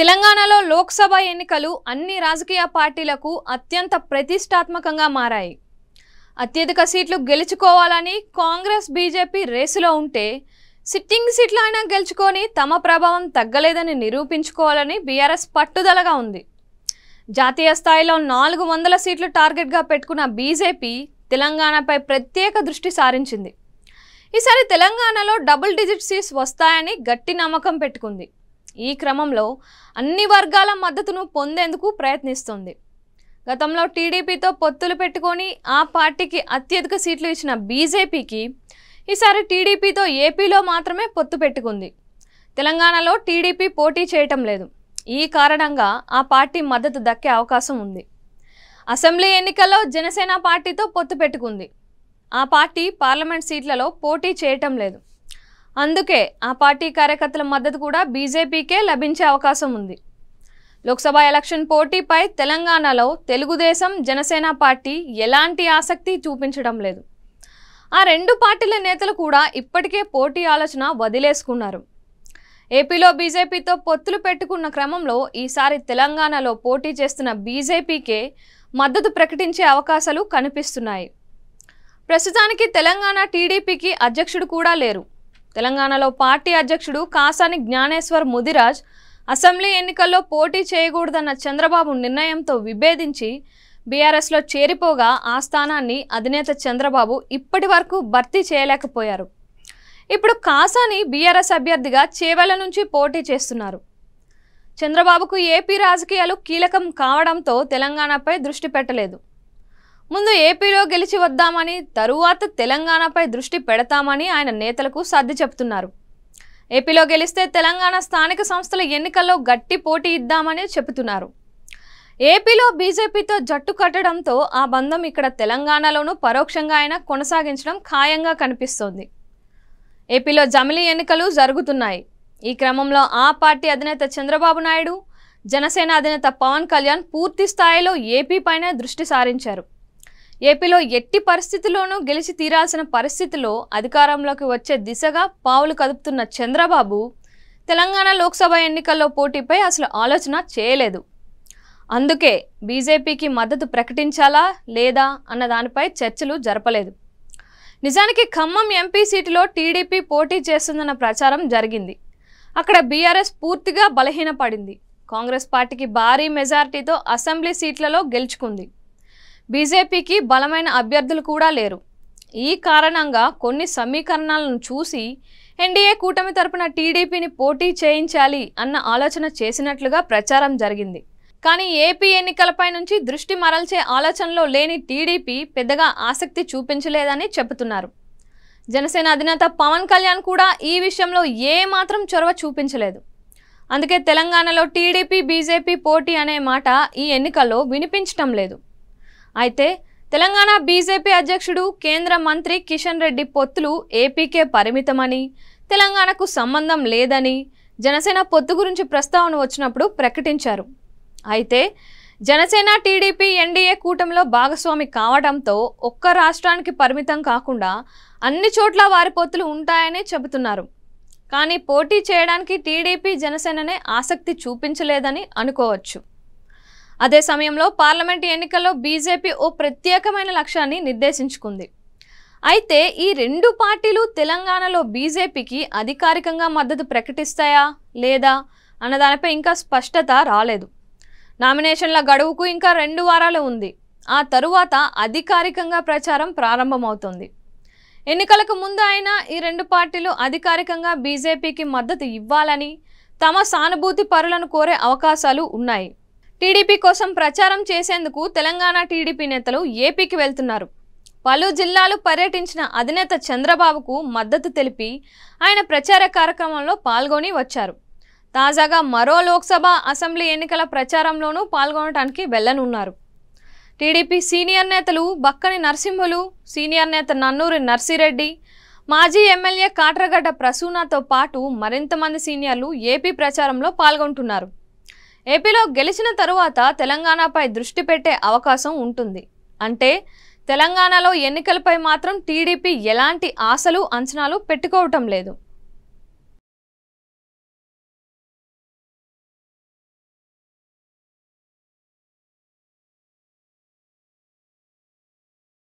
తెలంగాణలో లోక్సభ ఎన్నికలు అన్ని రాజకీయ పార్టీలకు అత్యంత ప్రతిష్టాత్మకంగా మారాయి అత్యధిక సీట్లు గెలుచుకోవాలని కాంగ్రెస్ బీజేపీ రేసులో ఉంటే సిట్టింగ్ సీట్లు అయినా గెలుచుకొని తమ ప్రభావం తగ్గలేదని నిరూపించుకోవాలని బీఆర్ఎస్ పట్టుదలగా ఉంది జాతీయ స్థాయిలో నాలుగు వందల సీట్లు టార్గెట్గా పెట్టుకున్న బీజేపీ తెలంగాణపై ప్రత్యేక దృష్టి సారించింది ఈసారి తెలంగాణలో డబుల్ డిజిట్ సీట్స్ వస్తాయని గట్టి నమ్మకం పెట్టుకుంది ఈ క్రమంలో అన్ని వర్గాల మద్దతును పొందేందుకు ప్రయత్నిస్తుంది గతంలో టీడీపీతో పొత్తులు పెట్టుకొని ఆ పార్టీకి అత్యధిక సీట్లు ఇచ్చిన బీజేపీకి ఈసారి టీడీపీతో ఏపీలో మాత్రమే పొత్తు పెట్టుకుంది తెలంగాణలో టీడీపీ పోటీ చేయటం లేదు ఈ కారణంగా ఆ పార్టీ మద్దతు దక్కే అవకాశం ఉంది అసెంబ్లీ ఎన్నికల్లో జనసేన పార్టీతో పొత్తు పెట్టుకుంది ఆ పార్టీ పార్లమెంట్ సీట్లలో పోటీ చేయటం లేదు అందుకే ఆ పార్టీ కార్యకర్తల మద్దతు కూడా బీజేపీకే లభించే అవకాశం ఉంది లోక్సభ ఎలక్షన్ పోటీపై తెలంగాణలో తెలుగుదేశం జనసేన పార్టీ ఎలాంటి ఆసక్తి చూపించడం లేదు ఆ రెండు పార్టీల నేతలు కూడా ఇప్పటికే పోటీ ఆలోచన వదిలేసుకున్నారు ఏపీలో బీజేపీతో పొత్తులు పెట్టుకున్న క్రమంలో ఈసారి తెలంగాణలో పోటీ చేస్తున్న బీజేపీకే మద్దతు ప్రకటించే అవకాశాలు కనిపిస్తున్నాయి ప్రస్తుతానికి తెలంగాణ టీడీపీకి అధ్యక్షుడు కూడా లేరు తెలంగాణలో పార్టీ అధ్యక్షుడు కాసాని జ్ఞానేశ్వర్ ముదిరాజ్ అసెంబ్లీ ఎన్నికల్లో పోటీ చేయకూడదన్న చంద్రబాబు నిర్ణయంతో విభేదించి బీఆర్ఎస్లో చేరిపోగా ఆ స్థానాన్ని అధినేత చంద్రబాబు ఇప్పటి వరకు భర్తీ చేయలేకపోయారు ఇప్పుడు కాసాని బీఆర్ఎస్ అభ్యర్థిగా చేవెల నుంచి పోటీ చేస్తున్నారు చంద్రబాబుకు ఏపీ రాజకీయాలు కీలకం కావడంతో తెలంగాణపై దృష్టి పెట్టలేదు ముందు ఏపీలో గెలిచి వద్దామని తరువాత తెలంగాణపై దృష్టి పెడతామని ఆయన నేతలకు సర్ది చెబుతున్నారు ఏపీలో గెలిస్తే తెలంగాణ స్థానిక సంస్థల ఎన్నికల్లో గట్టి పోటీ ఇద్దామని చెబుతున్నారు ఏపీలో బీజేపీతో జట్టు కట్టడంతో ఆ బంధం ఇక్కడ తెలంగాణలోనూ పరోక్షంగా ఆయన కొనసాగించడం ఖాయంగా కనిపిస్తోంది ఏపీలో జమిలీ ఎన్నికలు జరుగుతున్నాయి ఈ క్రమంలో ఆ పార్టీ అధినేత చంద్రబాబు నాయుడు జనసేన అధినేత పవన్ కళ్యాణ్ పూర్తి స్థాయిలో ఏపీ పైన దృష్టి సారించారు ఏపీలో ఎట్టి పరిస్థితుల్లోనూ గెలిచి తీరాల్సిన పరిస్థితిలో అధికారంలోకి వచ్చే దిశగా పావులు కదుపుతున్న చంద్రబాబు తెలంగాణ లోక్సభ ఎన్నికల్లో పోటీపై అసలు ఆలోచన చేయలేదు అందుకే బీజేపీకి మద్దతు ప్రకటించాలా లేదా అన్న దానిపై చర్చలు జరపలేదు నిజానికి ఖమ్మం ఎంపీ సీటులో టీడీపీ పోటీ చేస్తుందన్న ప్రచారం జరిగింది అక్కడ బీఆర్ఎస్ పూర్తిగా బలహీనపడింది కాంగ్రెస్ పార్టీకి భారీ మెజార్టీతో అసెంబ్లీ సీట్లలో గెలుచుకుంది బీజేపీకి బలమైన అభ్యర్థులు కూడా లేరు ఈ కారణంగా కొన్ని సమీకరణాలను చూసి ఎన్డీఏ కూటమి తరపున టీడీపీని పోటీ చేయించాలి అన్న ఆలోచన చేసినట్లుగా ప్రచారం జరిగింది కానీ ఏపీ ఎన్నికలపై నుంచి దృష్టి మరల్చే ఆలోచనలో లేని టీడీపీ పెద్దగా ఆసక్తి చూపించలేదని చెబుతున్నారు జనసేన అధినేత పవన్ కళ్యాణ్ కూడా ఈ విషయంలో ఏమాత్రం చొరవ చూపించలేదు అందుకే తెలంగాణలో టీడీపీ బీజేపీ పోటీ అనే మాట ఈ ఎన్నికల్లో వినిపించటం లేదు అయితే తెలంగాణ బీజేపీ అధ్యక్షుడు కేంద్ర మంత్రి కిషన్ రెడ్డి పొత్తులు ఏపీకే పరిమితమని తెలంగాణకు సంబంధం లేదని జనసేన పొత్తు గురించి ప్రస్తావన వచ్చినప్పుడు ప్రకటించారు అయితే జనసేన టీడీపీ ఎన్డీఏ కూటమిలో భాగస్వామి కావడంతో ఒక్క రాష్ట్రానికి పరిమితం కాకుండా అన్ని చోట్ల వారి పొత్తులు ఉంటాయని చెబుతున్నారు కానీ పోటీ చేయడానికి టీడీపీ జనసేననే ఆసక్తి చూపించలేదని అనుకోవచ్చు అదే సమయంలో పార్లమెంట్ ఎన్నికల్లో బీజేపీ ఓ ప్రత్యేకమైన లక్ష్యాన్ని నిర్దేశించుకుంది అయితే ఈ రెండు పార్టీలు తెలంగాణలో బీజేపీకి అధికారికంగా మద్దతు ప్రకటిస్తాయా లేదా అన్న దానిపై ఇంకా స్పష్టత రాలేదు నామినేషన్ల గడువుకు ఇంకా రెండు వారాలు ఉంది ఆ తరువాత అధికారికంగా ప్రచారం ప్రారంభమవుతుంది ఎన్నికలకు ముందు అయినా ఈ రెండు పార్టీలు అధికారికంగా బీజేపీకి మద్దతు ఇవ్వాలని తమ సానుభూతి పరులను కోరే అవకాశాలు ఉన్నాయి టీడీపీ కోసం ప్రచారం చేసేందుకు తెలంగాణ టీడీపీ నేతలు ఏపీకి వెళ్తున్నారు పలు జిల్లాలు పర్యటించిన అధినేత చంద్రబాబుకు మద్దతు తెలిపి ఆయన ప్రచార కార్యక్రమంలో పాల్గొని వచ్చారు తాజాగా మరో లోక్సభ అసెంబ్లీ ఎన్నికల ప్రచారంలోనూ పాల్గొనడానికి వెళ్లనున్నారు టీడీపీ సీనియర్ నేతలు బక్కని నరసింహులు సీనియర్ నేత నన్నూరి నర్సిరెడ్డి మాజీ ఎమ్మెల్యే కాట్రగడ్డ ప్రసూనాతో పాటు మరింతమంది సీనియర్లు ఏపీ ప్రచారంలో పాల్గొంటున్నారు ఏపీలో గెలిచిన తరువాత తెలంగాణపై దృష్టి పెట్టే అవకాశం ఉంటుంది అంటే తెలంగాణలో ఎన్నికలపై మాత్రం టీడీపీ ఎలాంటి ఆశలు అంచనాలు పెట్టుకోవటం లేదు